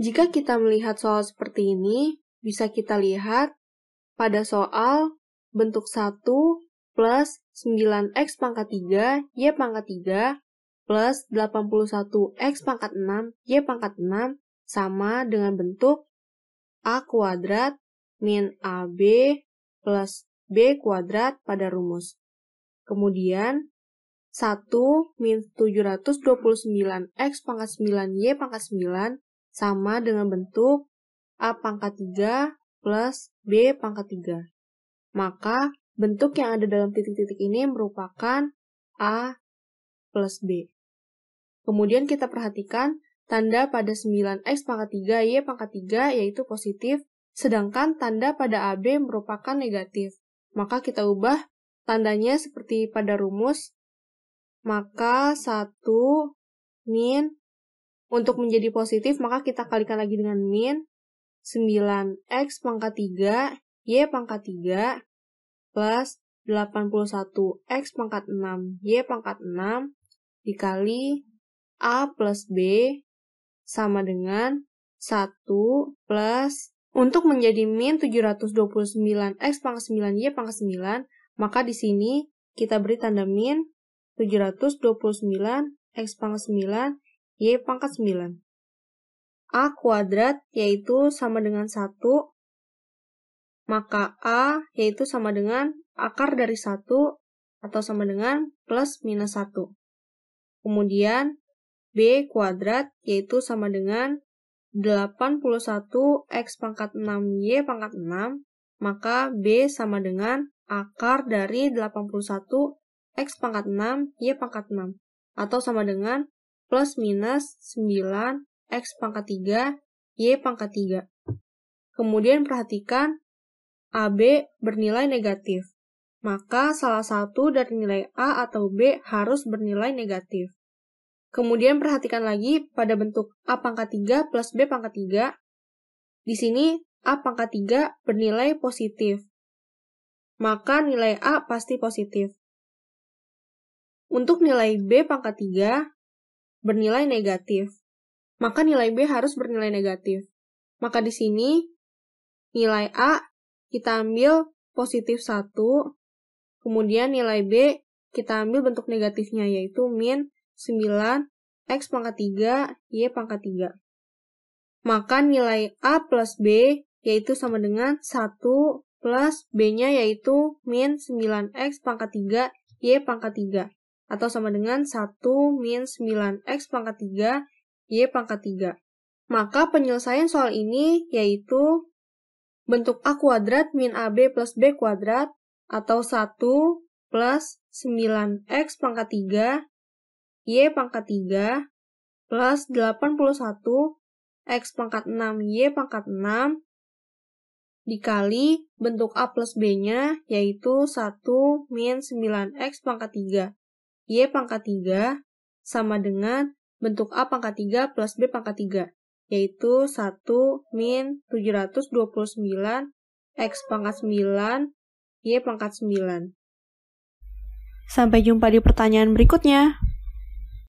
Jika kita melihat soal seperti ini, bisa kita lihat pada soal bentuk 1 plus 9x pangkat 3, y pangkat 3, plus 81x pangkat 6, y pangkat 6, sama dengan bentuk a kuadrat min ab plus b kuadrat pada rumus. Kemudian, 1 min 729x pangkat 9, y pangkat 9, sama dengan bentuk A pangkat 3 plus B pangkat 3. Maka bentuk yang ada dalam titik-titik ini merupakan A plus B. Kemudian kita perhatikan tanda pada 9X pangkat 3, Y pangkat 3 yaitu positif, sedangkan tanda pada AB merupakan negatif. Maka kita ubah tandanya seperti pada rumus, maka 1 min untuk menjadi positif, maka kita kalikan lagi dengan min 9x pangkat 3, y pangkat 3, plus 81x pangkat 6, y pangkat 6, dikali a plus b sama dengan 1 plus untuk menjadi min 729x pangkat 9, y pangkat 9, maka di sini kita beri tanda min 729 x pangkat 9 Y pangkat 9. A kuadrat yaitu sama dengan 1, maka A yaitu sama dengan akar dari 1 atau sama dengan plus minus 1. Kemudian B kuadrat yaitu sama dengan 81x pangkat 6y pangkat 6, maka B sama dengan akar dari 81 x pangkat 6 y pangkat 6, atau sama dengan plus minus 9 X pangkat 3, Y pangkat 3. Kemudian perhatikan AB bernilai negatif. Maka salah satu dari nilai A atau B harus bernilai negatif. Kemudian perhatikan lagi pada bentuk A pangkat 3 plus B pangkat 3. Di sini A pangkat 3 bernilai positif. Maka nilai A pasti positif. Untuk nilai B pangkat 3, bernilai negatif. Maka nilai B harus bernilai negatif. Maka di sini nilai A kita ambil positif 1, kemudian nilai B kita ambil bentuk negatifnya yaitu min 9 X pangkat 3, Y pangkat 3. Maka nilai A plus B yaitu sama dengan 1 plus B-nya yaitu min 9X pangkat 3, Y pangkat 3 atau sama dengan 1 min 9x pangkat 3 y pangkat 3. Maka penyelesaian soal ini yaitu bentuk a kuadrat min ab plus b kuadrat atau 1 plus 9x pangkat 3 y pangkat 3 plus 81 x pangkat 6 y pangkat 6 dikali bentuk A plus B-nya yaitu 1 min 9x pangkat 3. Y pangkat 3 sama dengan bentuk A pangkat 3 plus B pangkat 3, yaitu 1 min 729 X pangkat 9, Y pangkat 9. Sampai jumpa di pertanyaan berikutnya.